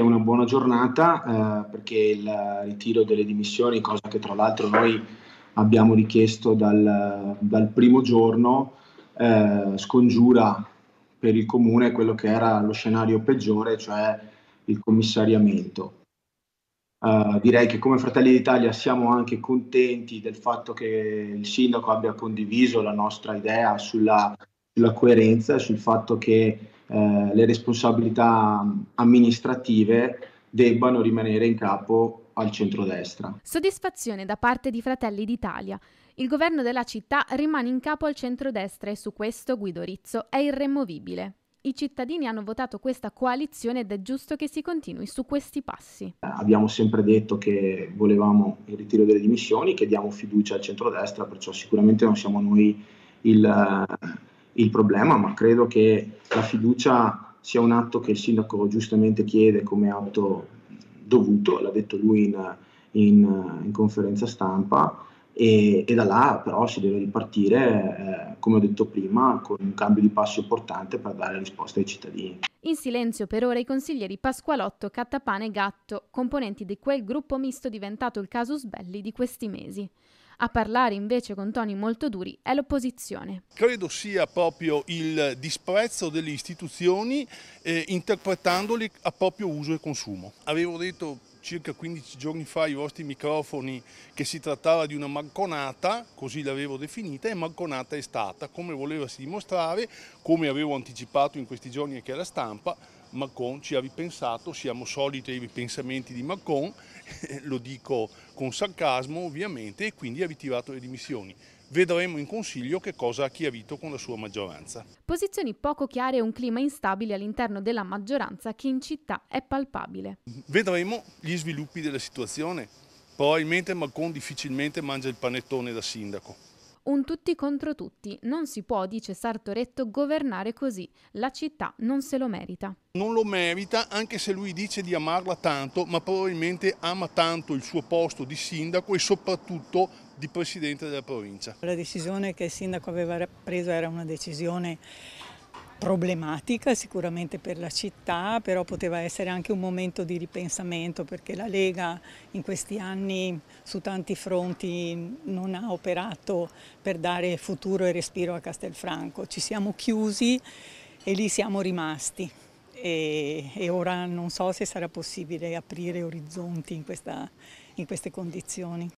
una buona giornata eh, perché il ritiro delle dimissioni, cosa che tra l'altro noi abbiamo richiesto dal, dal primo giorno, eh, scongiura per il comune quello che era lo scenario peggiore, cioè il commissariamento. Eh, direi che come Fratelli d'Italia siamo anche contenti del fatto che il sindaco abbia condiviso la nostra idea sulla, sulla coerenza, sul fatto che eh, le responsabilità amministrative debbano rimanere in capo al centrodestra. Soddisfazione da parte di Fratelli d'Italia. Il governo della città rimane in capo al centrodestra e su questo Guido Rizzo è irremovibile. I cittadini hanno votato questa coalizione ed è giusto che si continui su questi passi. Abbiamo sempre detto che volevamo il ritiro delle dimissioni, che diamo fiducia al centrodestra, perciò sicuramente non siamo noi il, il problema, ma credo che la fiducia sia un atto che il sindaco giustamente chiede come atto dovuto, l'ha detto lui in, in, in conferenza stampa, e, e, da là però si deve ripartire, eh, come ho detto prima, con un cambio di passo importante per dare risposta ai cittadini. In silenzio per ora i consiglieri Pasqualotto, Cattapane e Gatto, componenti di quel gruppo misto diventato il casus belli di questi mesi. A parlare invece con toni molto duri è l'opposizione. Credo sia proprio il disprezzo delle istituzioni eh, interpretandoli a proprio uso e consumo. Avevo detto circa 15 giorni fa ai vostri microfoni che si trattava di una manconata, così l'avevo definita, e manconata è stata, come voleva si dimostrare, come avevo anticipato in questi giorni anche alla stampa, Macron ci ha ripensato, siamo soliti ai ripensamenti di Macron, lo dico con sarcasmo ovviamente, e quindi ha ritirato le dimissioni. Vedremo in Consiglio che cosa ha chiarito con la sua maggioranza. Posizioni poco chiare e un clima instabile all'interno della maggioranza che in città è palpabile. Vedremo gli sviluppi della situazione. Probabilmente Macron difficilmente mangia il panettone da sindaco. Un tutti contro tutti. Non si può, dice Sartoretto, governare così. La città non se lo merita. Non lo merita anche se lui dice di amarla tanto, ma probabilmente ama tanto il suo posto di sindaco e soprattutto di presidente della provincia. La decisione che il sindaco aveva preso era una decisione problematica sicuramente per la città, però poteva essere anche un momento di ripensamento perché la Lega in questi anni su tanti fronti non ha operato per dare futuro e respiro a Castelfranco. Ci siamo chiusi e lì siamo rimasti. E, e, ora non so se sarà possibile aprire orizzonti in, questa, in queste condizioni.